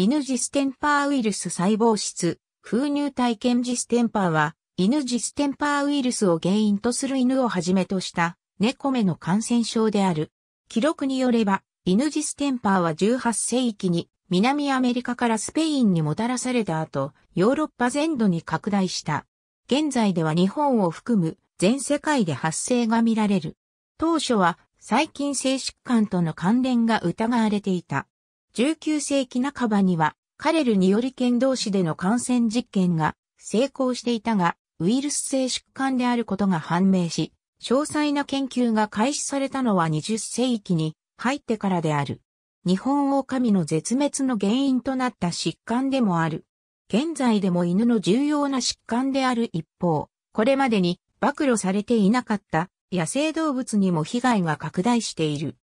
犬ジステンパーウイルス細胞質、封入体験ジステンパーは、犬ジステンパーウイルスを原因とする犬をはじめとした猫目の感染症である。記録によれば、犬ジステンパーは18世紀に南アメリカからスペインにもたらされた後、ヨーロッパ全土に拡大した。現在では日本を含む全世界で発生が見られる。当初は細菌性疾患との関連が疑われていた。19世紀半ばには、カレルにより剣同士での感染実験が成功していたが、ウイルス性疾患であることが判明し、詳細な研究が開始されたのは20世紀に入ってからである。日本狼の絶滅の原因となった疾患でもある。現在でも犬の重要な疾患である一方、これまでに暴露されていなかった野生動物にも被害が拡大している。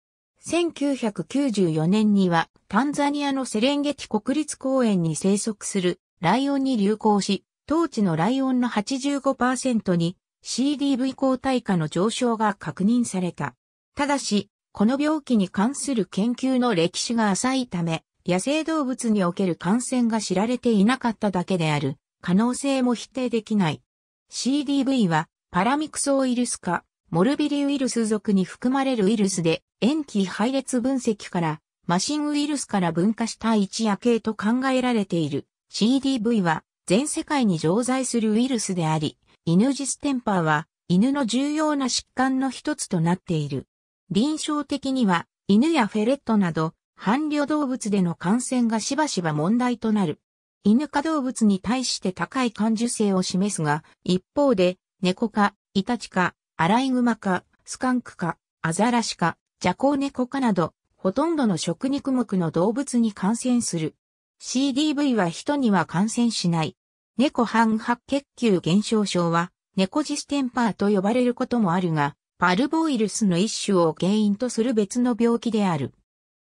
1994年にはタンザニアのセレンゲティ国立公園に生息するライオンに流行し、当地のライオンの85%に CDV 抗体化の上昇が確認された。ただし、この病気に関する研究の歴史が浅いため、野生動物における感染が知られていなかっただけである可能性も否定できない。CDV はパラミクソウイルス化、モルビリウイルス属に含まれるウイルスで、塩基配列分析から、マシンウイルスから分化した一夜系と考えられている。CDV は、全世界に常在するウイルスであり、犬ジステンパーは、犬の重要な疾患の一つとなっている。臨床的には、犬やフェレットなど、伴侶動物での感染がしばしば問題となる。犬科動物に対して高い感受性を示すが、一方で、猫科、イタチ科、アライグマ科、スカンク科、アザラシ科、ジャコウネコ科など、ほとんどの食肉目の動物に感染する。CDV は人には感染しない。猫半白血球減少症は、猫ジステンパーと呼ばれることもあるが、パルボウイルスの一種を原因とする別の病気である。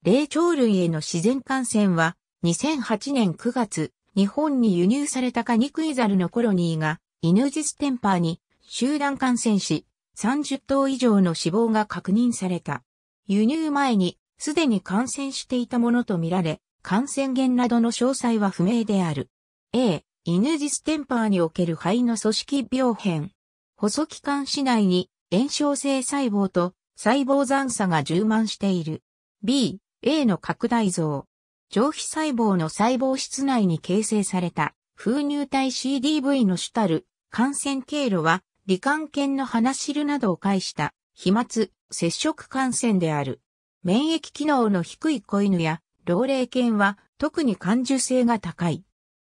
霊長類への自然感染は、2008年9月、日本に輸入されたカニクイザルのコロニーが、犬ジステンパーに集団感染し、30頭以上の死亡が確認された。輸入前にすでに感染していたものとみられ、感染源などの詳細は不明である。A、犬ディステンパーにおける肺の組織病変。細気管市内に炎症性細胞と細胞残差が充満している。B、A の拡大像。上皮細胞の細胞室内に形成された、風乳体 CDV の主たる感染経路は罹患犬の鼻汁などを介した飛沫、接触感染である。免疫機能の低い子犬や老齢犬は特に感受性が高い。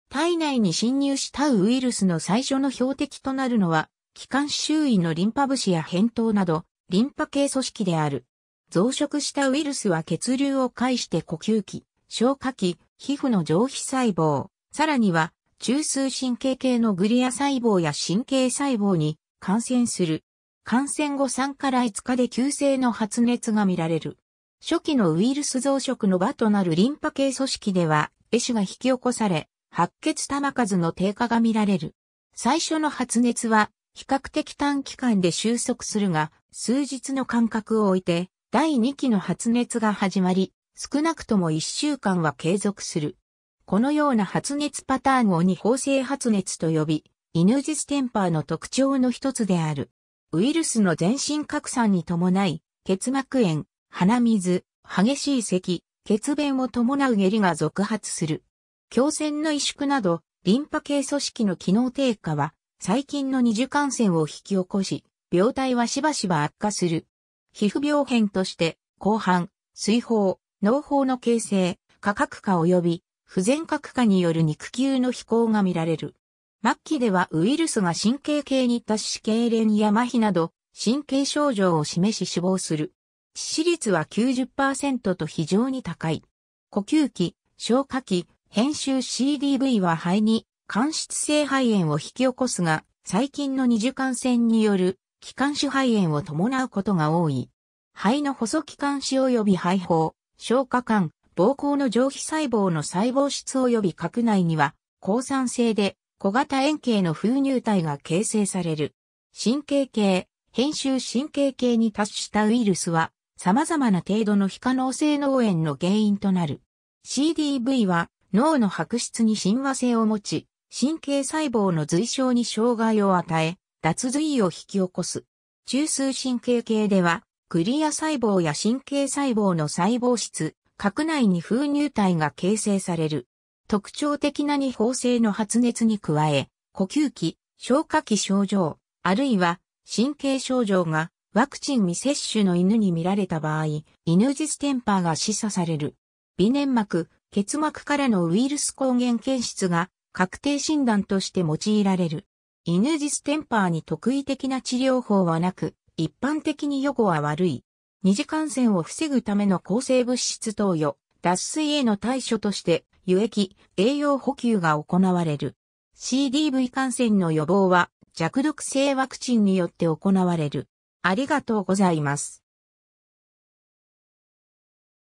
体内に侵入したウイルスの最初の標的となるのは、気管周囲のリンパ節や扁桃など、リンパ系組織である。増殖したウイルスは血流を介して呼吸器、消化器、皮膚の上皮細胞、さらには中枢神経系のグリア細胞や神経細胞に感染する。感染後3から5日で急性の発熱が見られる。初期のウイルス増殖の場となるリンパ系組織では、壊死が引き起こされ、白血玉数の低下が見られる。最初の発熱は、比較的短期間で収束するが、数日の間隔を置いて、第2期の発熱が始まり、少なくとも1週間は継続する。このような発熱パターンを二方性発熱と呼び、イヌジステンパーの特徴の一つである。ウイルスの全身拡散に伴い、結膜炎、鼻水、激しい咳、血便を伴う下痢が続発する。胸腺の萎縮など、リンパ系組織の機能低下は、細菌の二次感染を引き起こし、病態はしばしば悪化する。皮膚病変として、後半、水泡、脳胞の形成、価格化及び、不全核化による肉球の飛行が見られる。末期ではウイルスが神経系に達し痙攣や麻痺など神経症状を示し死亡する。致死率は90%と非常に高い。呼吸器、消化器、編集 CDV は肺に間質性肺炎を引き起こすが、最近の二次感染による気管支肺炎を伴うことが多い。肺の細気管支及び肺胞、消化管、膀胱の上皮細胞の細胞質及び核内には、抗酸性で小型円形の封入体が形成される。神経系、編集神経系に達したウイルスは、様々な程度の非可能性脳炎の原因となる。CDV は脳の白質に親和性を持ち、神経細胞の随症に障害を与え、脱髄を引き起こす。中枢神経系では、クリア細胞や神経細胞の細胞質、核内に封入体が形成される。特徴的な二方性の発熱に加え、呼吸器、消化器症状、あるいは神経症状がワクチン未接種の犬に見られた場合、犬ジステンパーが示唆される。微粘膜、結膜からのウイルス抗原検出が確定診断として用いられる。犬ジステンパーに特異的な治療法はなく、一般的に予後は悪い。二次感染を防ぐための抗生物質投与、脱水への対処として輸液、栄養補給が行われる。CDV 感染の予防は弱毒性ワクチンによって行われる。ありがとうございます。